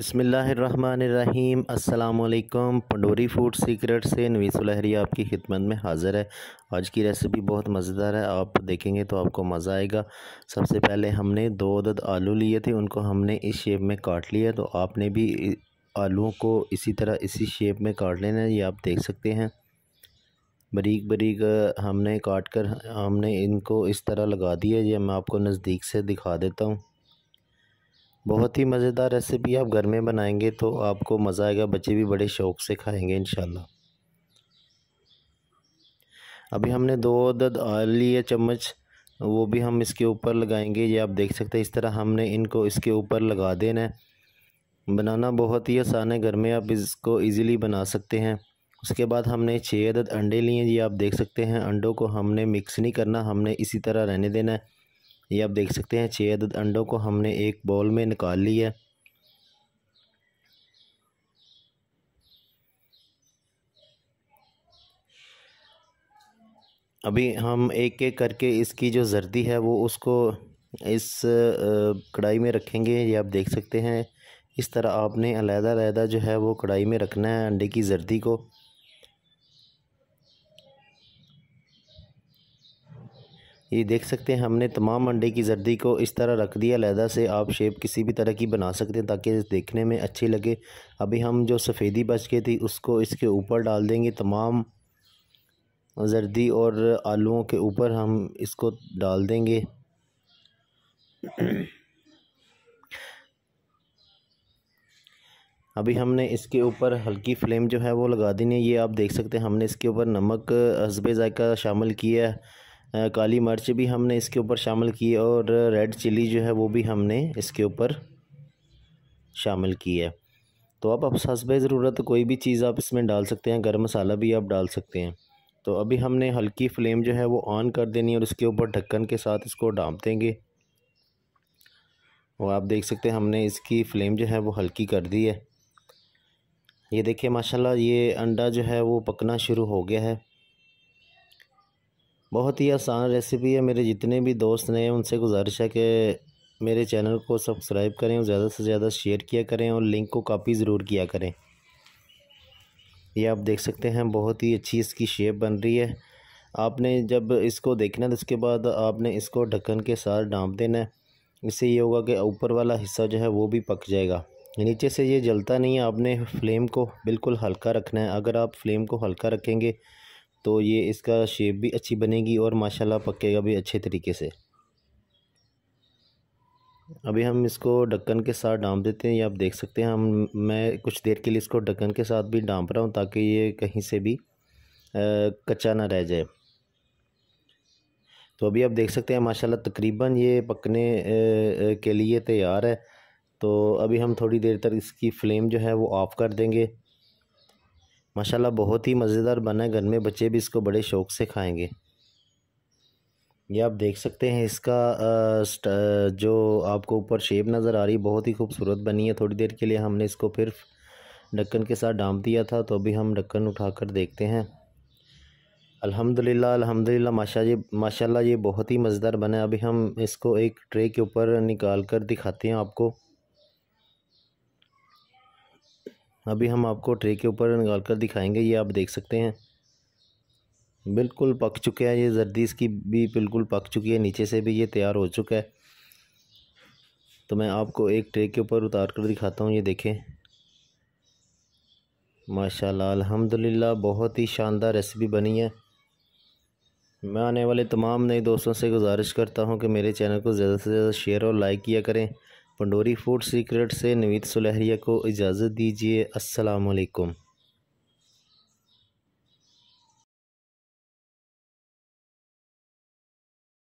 बसमीम् अल्लाम Pandori food secret से नवीस लहरी आपकी खिदमत में हाज़िर है आज की रेसिपी बहुत मज़ेदार है आप देखेंगे तो आपको मज़ा आएगा सबसे पहले हमने दो अदद आलू लिए थे उनको हमने इस शेप में काट लिया तो आपने भी आलूओं को इसी तरह इसी शेप में काट लेना है ये आप देख सकते हैं बरीक बरीक हमने काट कर हमने इनको इस तरह लगा दिया ये मैं आपको नज़दीक से दिखा देता हूँ बहुत ही मज़ेदार रेसिपी आप घर में बनाएंगे तो आपको मज़ा आएगा बच्चे भी बड़े शौक़ से खाएंगे इन अभी हमने दो अदद आली या चम्मच वो भी हम इसके ऊपर लगाएंगे ये आप देख सकते हैं इस तरह हमने इनको इसके ऊपर लगा देना है बनाना बहुत ही आसान है घर में आप इसको इजीली बना सकते हैं उसके बाद हमने छः अदद अंडे लिए ये आप देख सकते हैं अंडों को हमने मिक्स नहीं करना हमने इसी तरह रहने देना है ये आप देख सकते हैं छः अदद अंडों को हमने एक बॉल में निकाल लिया अभी हम एक एक करके इसकी जो जर्दी है वो उसको इस कढ़ाई में रखेंगे ये आप देख सकते हैं इस तरह आपने अलहदा अलहदा जो है वो कढ़ाई में रखना है अंडे की जर्दी को ये देख सकते हैं हमने तमाम अंडे की जर्दी को इस तरह रख दिया लहदा से आप शेप किसी भी तरह की बना सकते हैं ताकि देखने में अच्छी लगे अभी हम जो सफ़ेदी बच गई थी उसको इसके ऊपर डाल देंगे तमाम जर्दी और आलुओं के ऊपर हम इसको डाल देंगे अभी हमने इसके ऊपर हल्की फ्लेम जो है वो लगा देनी है ये आप देख सकते हैं हमने इसके ऊपर नमक हसबे जायका शामिल किया है काली मिर्च भी हमने इसके ऊपर शामिल की है और रेड चिली जो है वो भी हमने इसके ऊपर शामिल की है तो आप अब हसब ज़रूरत कोई भी चीज़ आप इसमें डाल सकते हैं गर्म मसाला भी आप डाल सकते हैं तो अभी हमने हल्की फ्लेम जो है वो ऑन कर देनी और इसके ऊपर ढक्कन के साथ इसको डांप देंगे और आप देख सकते हैं हमने इसकी फ्लेम जो है वो हल्की कर दी है ये देखिए माशाल्लाह ये अंडा जो है वो पकना शुरू हो गया है बहुत ही आसान रेसिपी है मेरे जितने भी दोस्त ने उनसे गुजारिश है कि मेरे चैनल को सब्सक्राइब करें और ज़्यादा से ज़्यादा शेयर किया करें और लिंक को कॉपी ज़रूर किया करें ये आप देख सकते हैं बहुत ही अच्छी इसकी शेप बन रही है आपने जब इसको देखना तो इसके बाद आपने इसको ढक्कन के साथ डांप देना है इससे ये होगा कि ऊपर वाला हिस्सा जो है वो भी पक जाएगा नीचे से ये जलता नहीं है आपने फ्लेम को बिल्कुल हल्का रखना है अगर आप फ्लेम को हल्का रखेंगे तो ये इसका शेप भी अच्छी बनेगी और माशाल्लाह पकेगा भी अच्छे तरीके से अभी हम इसको ढक्कन के साथ डांप देते हैं ये आप देख सकते हैं हम मैं कुछ देर के लिए इसको ढक्कन के साथ भी डांप रहा हूँ ताकि ये कहीं से भी कच्चा ना रह जाए तो अभी आप देख सकते हैं माशाल्लाह तकरीबन ये पकने के लिए तैयार है तो अभी हम थोड़ी देर तक इसकी फ्लेम जो है वो ऑफ़ कर देंगे माशाल्लाह बहुत ही मज़ेदार बना है घर में बच्चे भी इसको बड़े शौक़ से खाएंगे ये आप देख सकते हैं इसका जो आपको ऊपर शेप नज़र आ रही बहुत ही खूबसूरत बनी है थोड़ी देर के लिए हमने इसको फिर ढक्कन के साथ डांप दिया था तो अभी हम ढक्कन उठाकर देखते हैं अल्हम्दुलिल्लाह अल्हम्दुलिल्लाह माशा ये माशाल्लाह ये बहुत ही मज़ेदार बना है अभी हम इसको एक ट्रे के ऊपर निकाल कर दिखाते हैं आपको अभी हम आपको ट्रे के ऊपर निकाल कर दिखाएँगे ये आप देख सकते हैं बिल्कुल पक चुके हैं ये जर्दी इसकी भी बिल्कुल पक चुकी है नीचे से भी ये तैयार हो चुका है तो मैं आपको एक ट्रे के ऊपर उतार कर दिखाता हूँ ये देखें माशाल्लाह अल्हम्दुलिल्लाह बहुत ही शानदार रेसिपी बनी है मैं आने वाले तमाम नए दोस्तों से गुजारिश करता हूँ कि मेरे चैनल को ज़्यादा से ज़्यादा शेयर और लाइक किया करें पंडोरी फूड सीक्रेट से नवीद सुलहरिया को इजाज़त दीजिए अस्सलाम वालेकुम